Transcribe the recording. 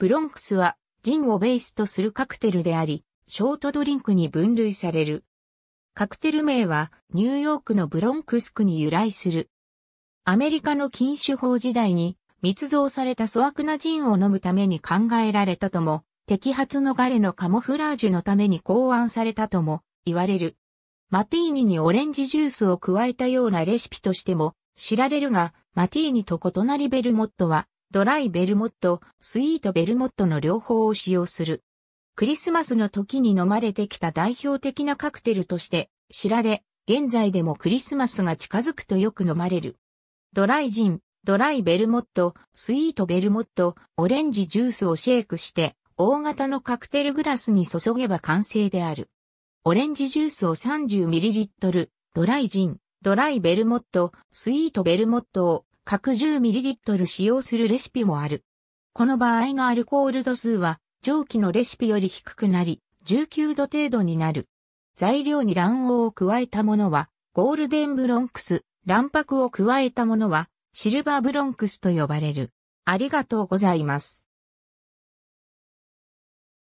ブロンクスはジンをベースとするカクテルであり、ショートドリンクに分類される。カクテル名はニューヨークのブロンクス区に由来する。アメリカの禁酒法時代に密造された粗悪なジンを飲むために考えられたとも、摘発のガレのカモフラージュのために考案されたとも言われる。マティーニにオレンジジュースを加えたようなレシピとしても知られるが、マティーニと異なりベルモットはドライベルモット、スイートベルモットの両方を使用する。クリスマスの時に飲まれてきた代表的なカクテルとして知られ、現在でもクリスマスが近づくとよく飲まれる。ドライジン、ドライベルモット、スイートベルモット、オレンジジュースをシェイクして、大型のカクテルグラスに注げば完成である。オレンジジュースを 30ml、ドライジン、ドライベルモット、スイートベルモットを各 10ml 使用するレシピもある。この場合のアルコール度数は蒸気のレシピより低くなり、19度程度になる。材料に卵黄を加えたものは、ゴールデンブロンクス、卵白を加えたものは、シルバーブロンクスと呼ばれる。ありがとうございます。